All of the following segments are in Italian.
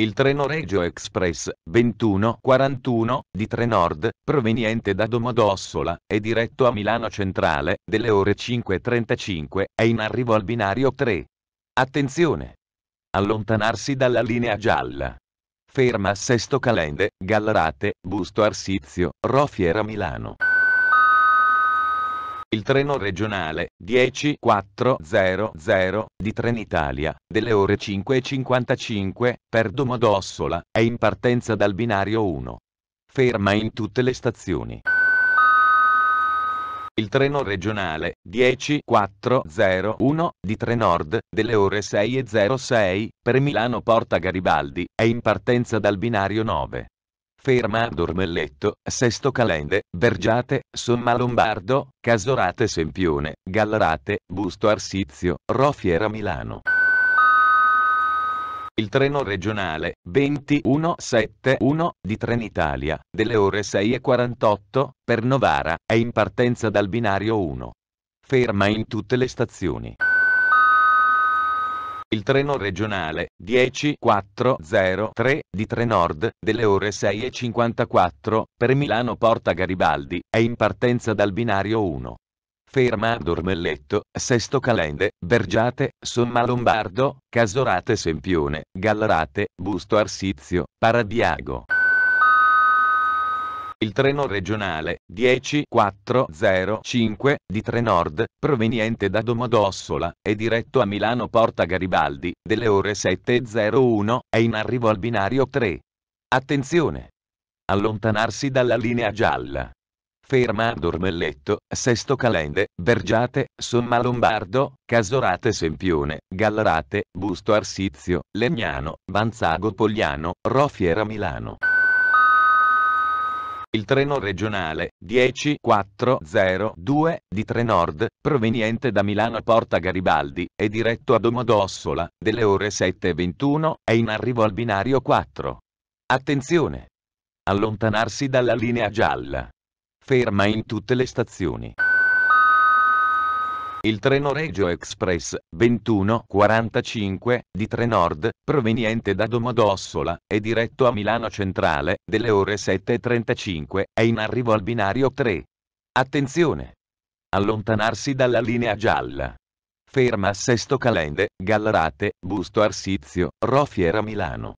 il treno Regio Express 2141 di Trenord, proveniente da Domodossola è diretto a Milano Centrale, delle ore 5.35, è in arrivo al binario 3. Attenzione! Allontanarsi dalla linea gialla. Ferma a Sesto Calende, Gallarate, Busto Arsizio, Rofiera Milano. Il treno regionale 10400 di Trenitalia, delle ore 5.55, per Domodossola, è in partenza dal binario 1. Ferma in tutte le stazioni. Il treno regionale 10401 di Trenord, delle ore 6.06, per Milano Porta Garibaldi, è in partenza dal binario 9. Ferma Dormelletto, Sesto Calende, Bergiate, Somma Lombardo, Casorate Sempione, Gallarate, Busto Arsizio, Rofiera Milano. Il treno regionale 2171 di Trenitalia, delle ore 6.48, per Novara, è in partenza dal binario 1. Ferma in tutte le stazioni il treno regionale 10403 di Trenord, delle ore 6.54, per Milano Porta Garibaldi, è in partenza dal binario 1. Ferma ad Ormelletto, Sesto Calende, Bergiate, Somma Lombardo, Casorate Sempione, Gallarate, Busto Arsizio, Paradiago. Il treno regionale 10405 di Trenord, proveniente da Domodossola, è diretto a Milano Porta Garibaldi, delle ore 7.01, è in arrivo al binario 3. Attenzione! Allontanarsi dalla linea gialla. Ferma a Dormelletto, Sesto Calende, Bergiate, Somma Lombardo, Casorate Sempione, Gallarate, Busto Arsizio, Legnano, Banzago Pogliano, Rofiera Milano. Il treno regionale 10402 di Trenord, proveniente da Milano a Porta Garibaldi, è diretto a Domodossola, delle ore 7.21, è in arrivo al binario 4. Attenzione! Allontanarsi dalla linea gialla. Ferma in tutte le stazioni. Il treno Regio Express 2145 di Trenord, proveniente da Domodossola, è diretto a Milano Centrale, delle ore 7.35, è in arrivo al binario 3. Attenzione! Allontanarsi dalla linea gialla. Ferma a Sesto Calende, Gallarate, Busto Arsizio, Rofiera Milano.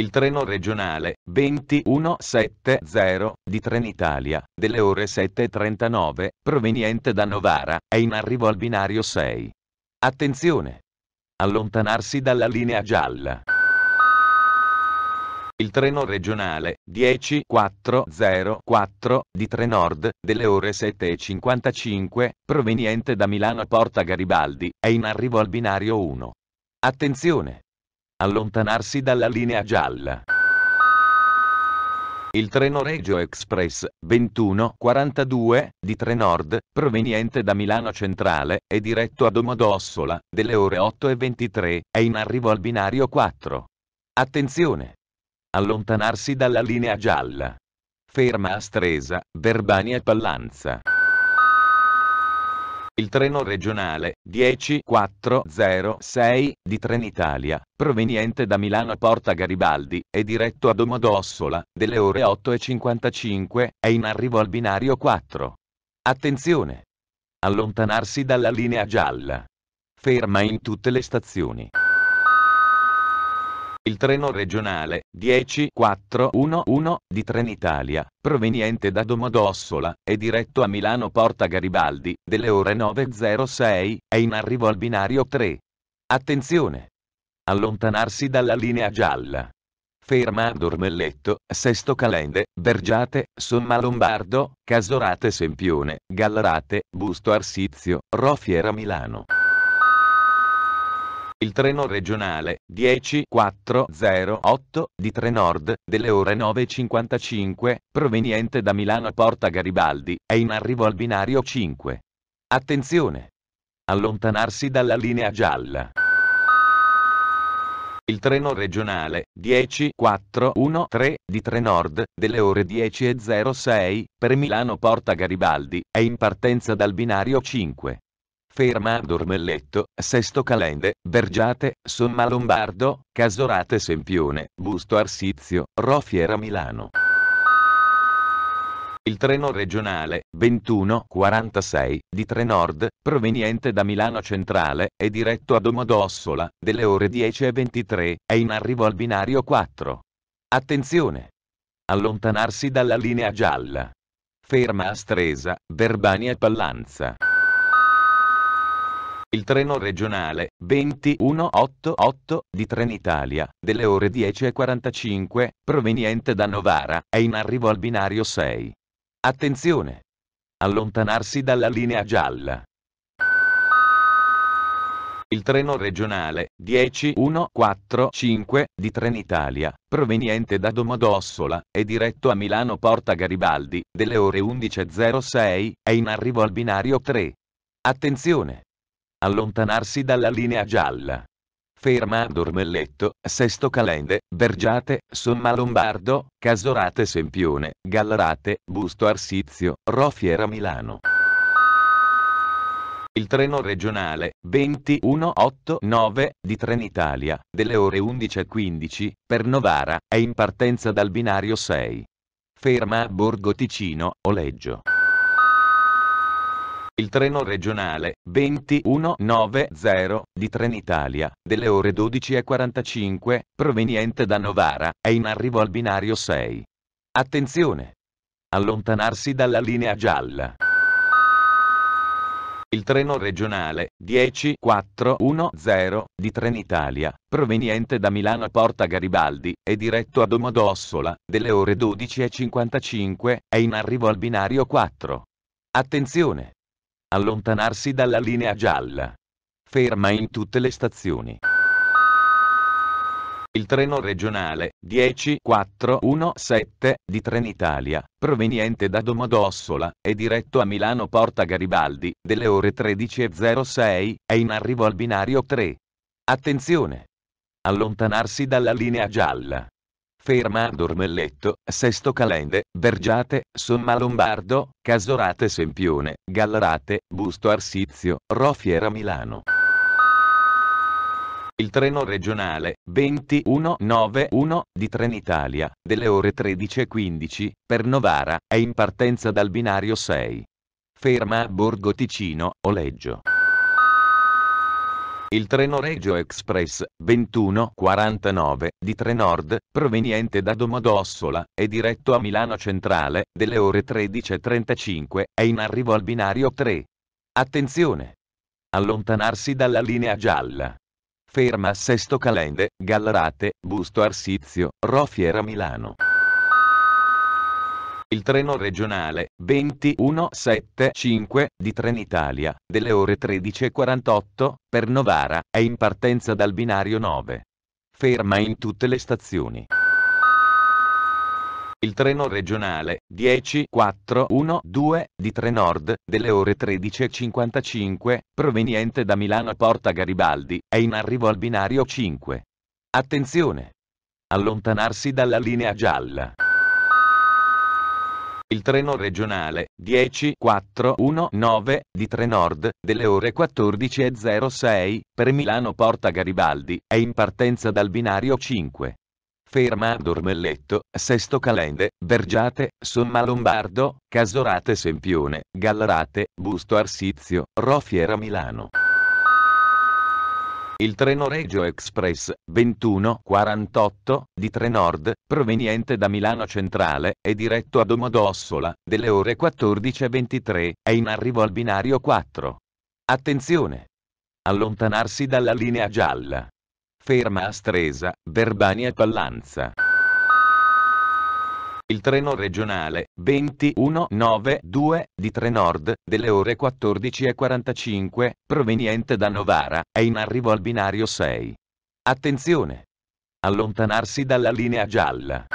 Il treno regionale 2170 di Trenitalia, delle ore 7.39, proveniente da Novara, è in arrivo al binario 6. Attenzione! Allontanarsi dalla linea gialla. Il treno regionale 10404 di Trenord, delle ore 7.55, proveniente da Milano Porta Garibaldi, è in arrivo al binario 1. Attenzione! allontanarsi dalla linea gialla. Il treno Regio Express 2142 di Trenord, proveniente da Milano Centrale, è diretto a Domodossola, delle ore 8.23, è in arrivo al binario 4. Attenzione! Allontanarsi dalla linea gialla. Ferma a Stresa, Verbania e Pallanza. Il treno regionale 10406 di Trenitalia, proveniente da Milano a Porta Garibaldi, è diretto a Domodossola, delle ore 8.55, è in arrivo al binario 4. Attenzione! Allontanarsi dalla linea gialla. Ferma in tutte le stazioni. Il treno regionale 10411 di Trenitalia, proveniente da Domodossola, è diretto a Milano Porta Garibaldi, delle ore 9.06, è in arrivo al binario 3. Attenzione! Allontanarsi dalla linea gialla. Ferma Dormelletto, Sesto Calende, Bergiate, Somma Lombardo, Casorate Sempione, Gallarate, Busto Arsizio, Rofiera Milano. Il treno regionale 10408 di Trenord, delle ore 9.55, proveniente da Milano a Porta Garibaldi, è in arrivo al binario 5. Attenzione! Allontanarsi dalla linea gialla. Il treno regionale 10413 di Trenord, delle ore 10.06, per Milano Porta Garibaldi, è in partenza dal binario 5. Ferma ad Ormelletto, Sesto Calende, Bergiate, Somma Lombardo, Casorate Sempione, Busto Arsizio, Rofiera Milano. Il treno regionale 2146 di Trenord, proveniente da Milano Centrale, è diretto a Domodossola, delle ore 10.23, è in arrivo al binario 4. Attenzione! Allontanarsi dalla linea gialla. Ferma a Stresa, Verbania e Pallanza il treno regionale 2188 di Trenitalia, delle ore 10.45, proveniente da Novara, è in arrivo al binario 6. Attenzione! Allontanarsi dalla linea gialla. Il treno regionale 10145 di Trenitalia, proveniente da Domodossola, è diretto a Milano Porta Garibaldi, delle ore 11.06, è in arrivo al binario 3. Attenzione! allontanarsi dalla linea gialla. Ferma Dormelletto, Sesto Calende, Bergiate, Somma Lombardo, Casorate Sempione, Gallarate, Busto Arsizio, Rofiera Milano. Il treno regionale 2189 di Trenitalia, delle ore 11.15, per Novara, è in partenza dal binario 6. Ferma a Borgo Ticino, Oleggio. Il treno regionale 2190 di Trenitalia, delle ore 12.45, proveniente da Novara, è in arrivo al binario 6. Attenzione! Allontanarsi dalla linea gialla. Il treno regionale 10410 di Trenitalia, proveniente da Milano a Porta Garibaldi, è diretto a Domodossola, delle ore 12.55, è in arrivo al binario 4. Attenzione! Allontanarsi dalla linea gialla. Ferma in tutte le stazioni. Il treno regionale 10417 di Trenitalia, proveniente da Domodossola, è diretto a Milano Porta Garibaldi, delle ore 13.06, è in arrivo al binario 3. Attenzione! Allontanarsi dalla linea gialla. Ferma Dormelletto, Sesto Calende, Bergiate, Somma Lombardo, Casorate Sempione, Gallarate, Busto Arsizio, Rofiera Milano. Il treno regionale 2191 di Trenitalia, delle ore 13.15, per Novara, è in partenza dal binario 6. Ferma a Borgo Ticino, Oleggio. Il treno Regio Express 2149 di Trenord, proveniente da Domodossola, è diretto a Milano Centrale, delle ore 13.35, è in arrivo al binario 3. Attenzione! Allontanarsi dalla linea gialla. Ferma a Sesto Calende, Gallarate, Busto Arsizio, Rofiera Milano. Il treno regionale 2175 di Trenitalia, delle ore 13.48, per Novara, è in partenza dal binario 9. Ferma in tutte le stazioni. Il treno regionale 10412 di Trenord, delle ore 13.55, proveniente da Milano Porta Garibaldi, è in arrivo al binario 5. Attenzione! Allontanarsi dalla linea gialla il treno regionale 10419 di Trenord delle ore 14.06 per Milano Porta Garibaldi è in partenza dal binario 5. Ferma ad Ormelletto, Sesto Calende, Bergiate, Somma Lombardo, Casorate Sempione, Gallarate, Busto Arsizio, Rofiera Milano. Il treno Regio Express 2148 di Trenord, proveniente da Milano Centrale, è diretto a Domodossola, delle ore 14.23, è in arrivo al binario 4. Attenzione! Allontanarsi dalla linea gialla. Ferma a Stresa, Verbania e Pallanza. Il treno regionale 2192 di Trenord delle ore 14.45, proveniente da Novara, è in arrivo al binario 6. Attenzione! Allontanarsi dalla linea gialla.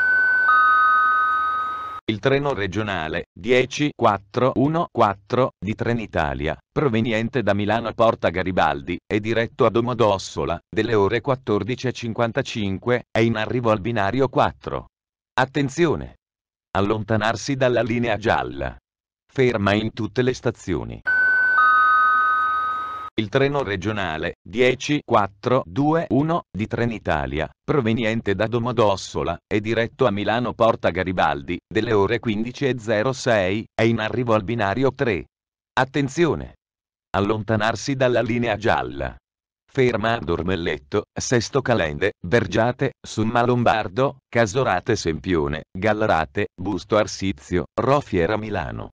Il treno regionale 10414 di Trenitalia, proveniente da Milano a Porta Garibaldi è diretto a Domodossola, delle ore 14.55, è in arrivo al binario 4. Attenzione! Allontanarsi dalla linea gialla. Ferma in tutte le stazioni. Il treno regionale 10421 di Trenitalia, proveniente da Domodossola, è diretto a Milano Porta Garibaldi, delle ore 15.06, è in arrivo al binario 3. Attenzione! Allontanarsi dalla linea gialla ferma Fermando Ormelletto, Sesto Calende, Vergiate, Summa Lombardo, Casorate Sempione, Gallarate, Busto Arsizio, Rofiera Milano.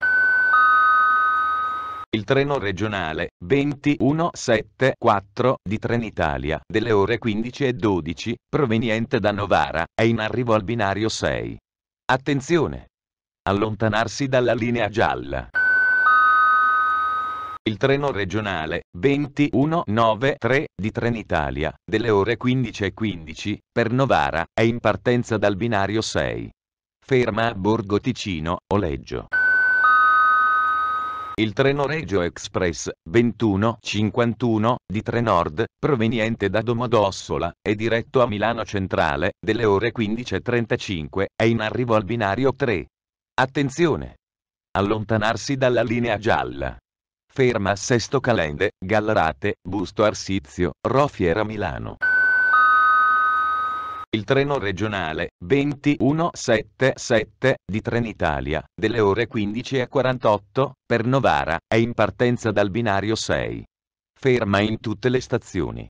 Il treno regionale 2174 di Trenitalia delle ore 15 e 12, proveniente da Novara, è in arrivo al binario 6. Attenzione! Allontanarsi dalla linea gialla il treno regionale 2193 di Trenitalia, delle ore 15.15, per Novara, è in partenza dal binario 6. Ferma a Borgo Ticino, Oleggio. Il treno Regio Express 2151 di Trenord, proveniente da Domodossola, è diretto a Milano Centrale, delle ore 15.35, è in arrivo al binario 3. Attenzione! Allontanarsi dalla linea gialla. Ferma a Sesto Calende, Gallarate, Busto Arsizio, Rofiera Milano. Il treno regionale 2177 di Trenitalia, delle ore 15 48, per Novara, è in partenza dal binario 6. Ferma in tutte le stazioni.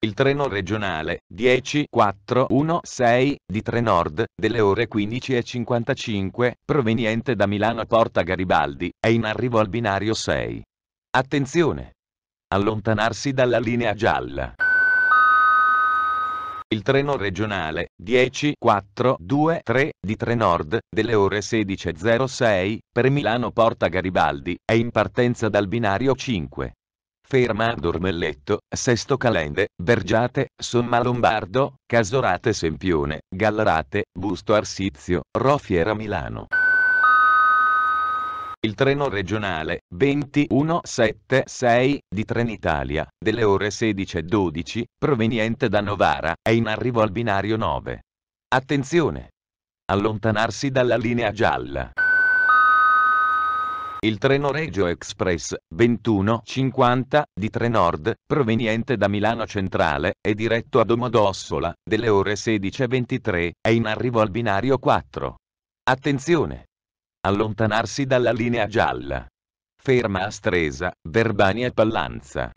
Il treno regionale 10416 di Trenord, delle ore 15.55, proveniente da Milano Porta Garibaldi, è in arrivo al binario 6. Attenzione! Allontanarsi dalla linea gialla. Il treno regionale 10423 di Trenord, delle ore 16.06, per Milano Porta Garibaldi, è in partenza dal binario 5. Ferma Ormelletto, Sesto Calende, Bergiate, Somma Lombardo, Casorate Sempione, Gallarate, Busto Arsizio, Rofiera Milano. Il treno regionale 2176 di Trenitalia, delle ore 16.12, proveniente da Novara, è in arrivo al binario 9. Attenzione! Allontanarsi dalla linea gialla. Il treno Regio Express 2150 di Trenord, proveniente da Milano Centrale, è diretto a Domodossola, delle ore 16.23, è in arrivo al binario 4. Attenzione! Allontanarsi dalla linea gialla. Ferma a Stresa, Verbania e Pallanza.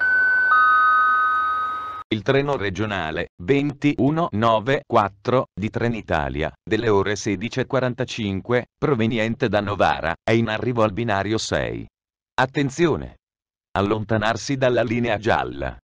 Il treno regionale 2194 di Trenitalia, delle ore 16.45, proveniente da Novara, è in arrivo al binario 6. Attenzione! Allontanarsi dalla linea gialla.